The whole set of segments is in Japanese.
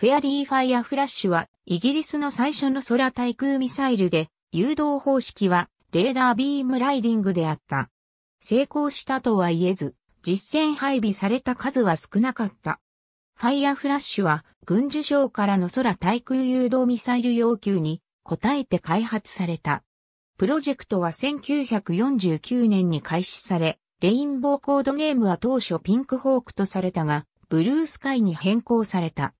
フェアリーファイアフラッシュは、イギリスの最初の空対空ミサイルで、誘導方式は、レーダービームライディングであった。成功したとは言えず、実戦配備された数は少なかった。ファイアフラッシュは、軍需省からの空対空誘導ミサイル要求に、応えて開発された。プロジェクトは1949年に開始され、レインボーコードネームは当初ピンクホークとされたが、ブルースカイに変更された。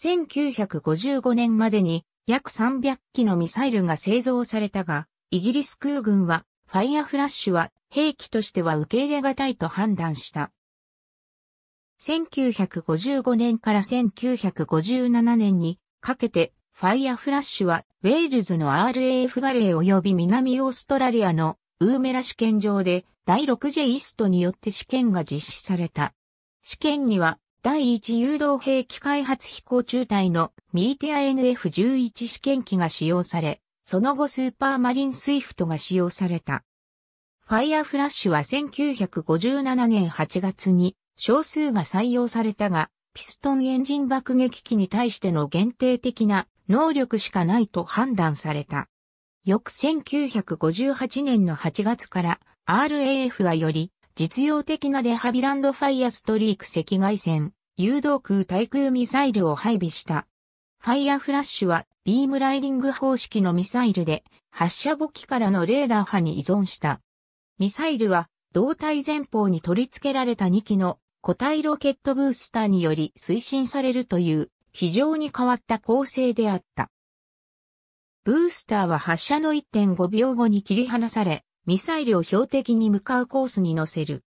1955年までに約300機のミサイルが製造されたが、イギリス空軍はファイアフラッシュは兵器としては受け入れがたいと判断した。1955年から1957年にかけてファイアフラッシュはウェールズの RAF バレー及び南オーストラリアのウーメラ試験場で第 6J イストによって試験が実施された。試験には第1誘導兵器開発飛行中隊のミーティア NF11 試験機が使用され、その後スーパーマリンスイフトが使用された。ファイアフラッシュは1957年8月に少数が採用されたが、ピストンエンジン爆撃機に対しての限定的な能力しかないと判断された。翌1958年の8月から RAF はより実用的なデハビランドファイアストリーク赤外線、誘導空対空ミサイルを配備した。ファイアフラッシュはビームライディング方式のミサイルで発射簿記からのレーダー波に依存した。ミサイルは胴体前方に取り付けられた2機の固体ロケットブースターにより推進されるという非常に変わった構成であった。ブースターは発射の1.5秒後に切り離され、ミサイルを標的に向かうコースに乗せる。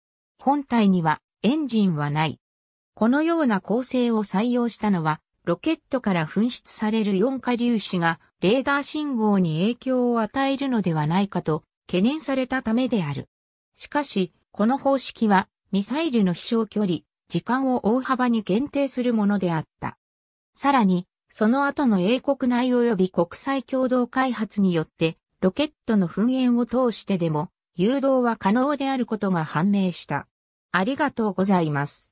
本体にはエンジンはない。このような構成を採用したのは、ロケットから噴出される4化粒子がレーダー信号に影響を与えるのではないかと懸念されたためである。しかし、この方式はミサイルの飛翔距離、時間を大幅に限定するものであった。さらに、その後の英国内及び国際共同開発によってロケットの噴煙を通してでも誘導は可能であることが判明した。ありがとうございます。